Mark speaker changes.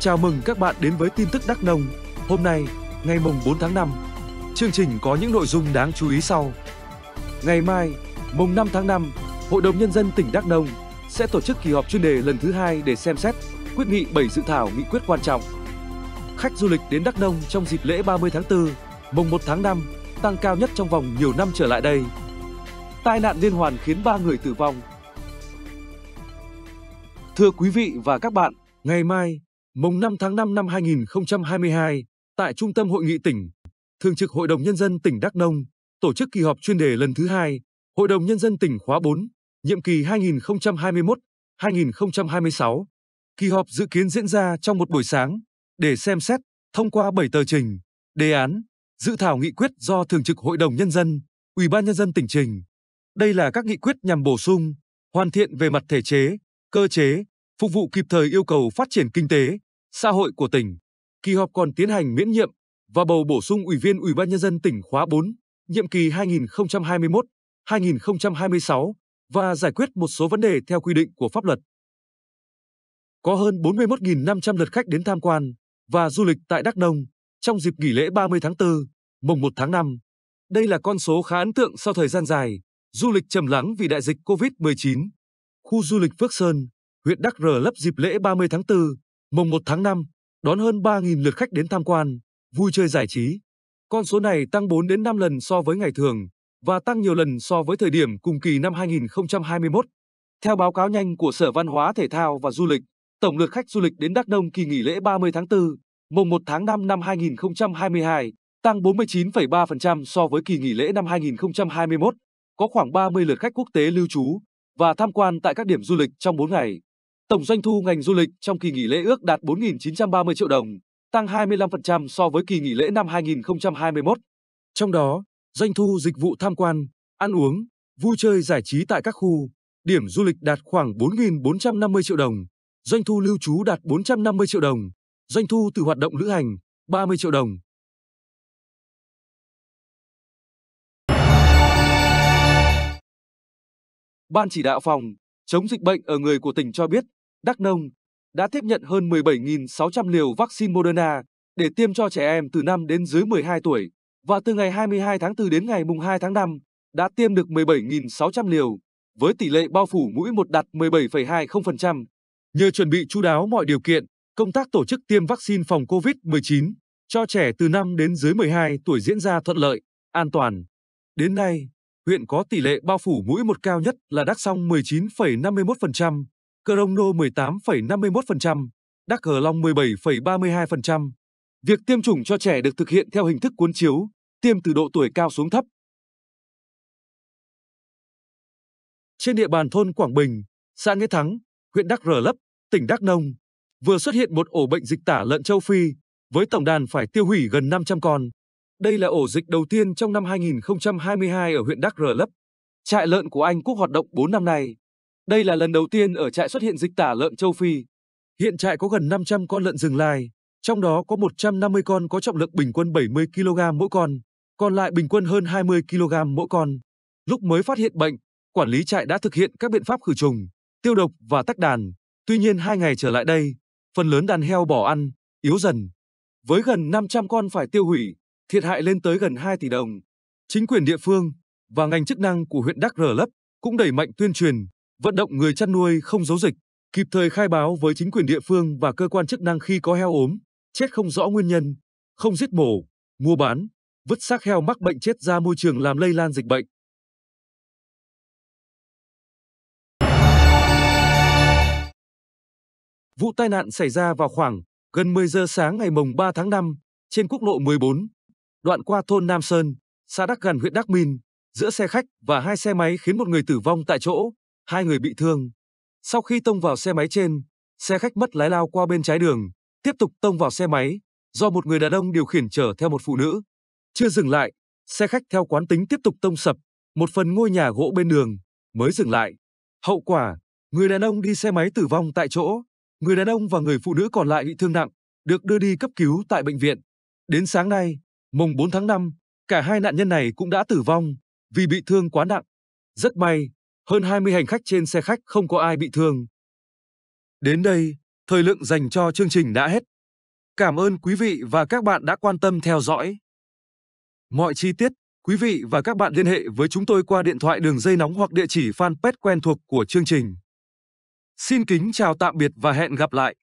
Speaker 1: Chào mừng các bạn đến với tin tức Đắk Nông. Hôm nay, ngày mùng 4 tháng 5, chương trình có những nội dung đáng chú ý sau. Ngày mai, mùng 5 tháng 5, Hội đồng Nhân dân tỉnh Đắk Nông sẽ tổ chức kỳ họp chuyên đề lần thứ hai để xem xét, quyết nghị 7 dự thảo nghị quyết quan trọng. Khách du lịch đến Đắk Nông trong dịp lễ 30 tháng 4, mùng 1 tháng 5 tăng cao nhất trong vòng nhiều năm trở lại đây. Tai nạn liên hoàn khiến 3 người tử vong. Thưa quý vị và các bạn, ngày mai, Mùng 5 tháng 5 năm 2022, tại Trung tâm Hội nghị tỉnh, Thường trực Hội đồng Nhân dân tỉnh Đắk Nông tổ chức kỳ họp chuyên đề lần thứ hai Hội đồng Nhân dân tỉnh khóa 4, nhiệm kỳ 2021-2026. Kỳ họp dự kiến diễn ra trong một buổi sáng để xem xét, thông qua 7 tờ trình, đề án, dự thảo nghị quyết do Thường trực Hội đồng Nhân dân, Ủy ban Nhân dân tỉnh trình. Đây là các nghị quyết nhằm bổ sung, hoàn thiện về mặt thể chế, cơ chế, phục vụ kịp thời yêu cầu phát triển kinh tế, xã hội của tỉnh. Kỳ họp còn tiến hành miễn nhiệm và bầu bổ sung Ủy viên Ủy ban Nhân dân tỉnh khóa 4, nhiệm kỳ 2021-2026 và giải quyết một số vấn đề theo quy định của pháp luật. Có hơn 41.500 lượt khách đến tham quan và du lịch tại Đắk Nông trong dịp nghỉ lễ 30 tháng 4, mùng 1 tháng 5. Đây là con số khá ấn tượng sau thời gian dài, du lịch trầm lắng vì đại dịch COVID-19. Khu du lịch Phước Sơn, huyện Đắk Rờ lấp dịp lễ 30 tháng 4 Mùng 1 tháng 5, đón hơn 3.000 lượt khách đến tham quan, vui chơi giải trí. Con số này tăng 4 đến 5 lần so với ngày thường và tăng nhiều lần so với thời điểm cùng kỳ năm 2021. Theo báo cáo nhanh của Sở Văn hóa Thể thao và Du lịch, tổng lượt khách du lịch đến Đắk Nông kỳ nghỉ lễ 30 tháng 4, mùng 1 tháng 5 năm 2022 tăng 49,3% so với kỳ nghỉ lễ năm 2021, có khoảng 30 lượt khách quốc tế lưu trú và tham quan tại các điểm du lịch trong 4 ngày. Tổng doanh thu ngành du lịch trong kỳ nghỉ lễ ước đạt 4.930 triệu đồng, tăng 25% so với kỳ nghỉ lễ năm 2021. Trong đó, doanh thu dịch vụ tham quan, ăn uống, vui chơi giải trí tại các khu, điểm du lịch đạt khoảng 4.450 triệu đồng, doanh thu lưu trú đạt 450 triệu đồng, doanh thu từ hoạt động lữ hành 30 triệu đồng. Ban chỉ đạo phòng chống dịch bệnh ở người của tỉnh cho biết, Đắk Nông đã tiếp nhận hơn 17.600 liều vaccine Moderna để tiêm cho trẻ em từ 5 đến dưới 12 tuổi và từ ngày 22 tháng 4 đến ngày 2 tháng 5 đã tiêm được 17.600 liều với tỷ lệ bao phủ mũi một đạt 17,20%. Nhờ chuẩn bị chú đáo mọi điều kiện, công tác tổ chức tiêm vaccine phòng COVID-19 cho trẻ từ 5 đến dưới 12 tuổi diễn ra thuận lợi, an toàn. Đến nay, huyện có tỷ lệ bao phủ mũi một cao nhất là Đắk Song 19,51%, Crono 18,51%, Đắc Hờ Long 17,32%. Việc tiêm chủng cho trẻ được thực hiện
Speaker 2: theo hình thức cuốn chiếu, tiêm từ độ tuổi cao xuống thấp.
Speaker 1: Trên địa bàn thôn Quảng Bình, xã Nghĩa Thắng, huyện Đắc Rờ Lấp, tỉnh Đắk Nông, vừa xuất hiện một ổ bệnh dịch tả lợn châu Phi, với tổng đàn phải tiêu hủy gần 500 con. Đây là ổ dịch đầu tiên trong năm 2022 ở huyện Đắk Rờ Lấp. Trại lợn của anh Quốc hoạt động 4 năm nay. Đây là lần đầu tiên ở trại xuất hiện dịch tả lợn châu Phi. Hiện trại có gần 500 con lợn rừng lai, trong đó có 150 con có trọng lượng bình quân 70 kg mỗi con, còn lại bình quân hơn 20 kg mỗi con. Lúc mới phát hiện bệnh, quản lý trại đã thực hiện các biện pháp khử trùng, tiêu độc và tách đàn. Tuy nhiên hai ngày trở lại đây, phần lớn đàn heo bỏ ăn, yếu dần. Với gần 500 con phải tiêu hủy, thiệt hại lên tới gần 2 tỷ đồng. Chính quyền địa phương và ngành chức năng của huyện Đắk Rờ Lấp cũng đẩy mạnh tuyên truyền, vận động người chăn nuôi không giấu dịch, kịp thời khai báo với chính quyền địa phương và cơ quan chức năng khi có heo ốm, chết không rõ nguyên nhân, không giết mổ, mua bán, vứt xác heo mắc bệnh chết ra môi trường làm lây lan dịch bệnh. Vụ tai nạn xảy ra vào khoảng gần 10 giờ sáng ngày mùng 3 tháng 5 trên quốc lộ 14, đoạn qua thôn Nam Sơn, xã Đắc Gần huyện Đắc Minh, giữa xe khách và hai xe máy khiến một người tử vong tại chỗ, Hai người bị thương. Sau khi tông vào xe máy trên, xe khách mất lái lao qua bên trái đường, tiếp tục tông vào xe máy, do một người đàn ông điều khiển chở theo một phụ nữ. Chưa dừng lại, xe khách theo quán tính tiếp tục tông sập, một phần ngôi nhà gỗ bên đường, mới dừng lại. Hậu quả, người đàn ông đi xe máy tử vong tại chỗ, người đàn ông và người phụ nữ còn lại bị thương nặng, được đưa đi cấp cứu tại bệnh viện. Đến sáng nay, mùng 4 tháng 5, cả hai nạn nhân này cũng đã tử vong vì bị thương quá nặng. Rất may, hơn 20 hành khách trên xe khách không có ai bị thương. Đến đây, thời lượng dành cho chương trình đã hết. Cảm ơn quý vị và các bạn đã quan tâm theo dõi. Mọi chi tiết, quý vị và các bạn liên hệ với chúng tôi qua điện thoại đường dây nóng hoặc địa chỉ fanpage quen thuộc của chương trình. Xin kính chào tạm biệt và hẹn gặp
Speaker 2: lại.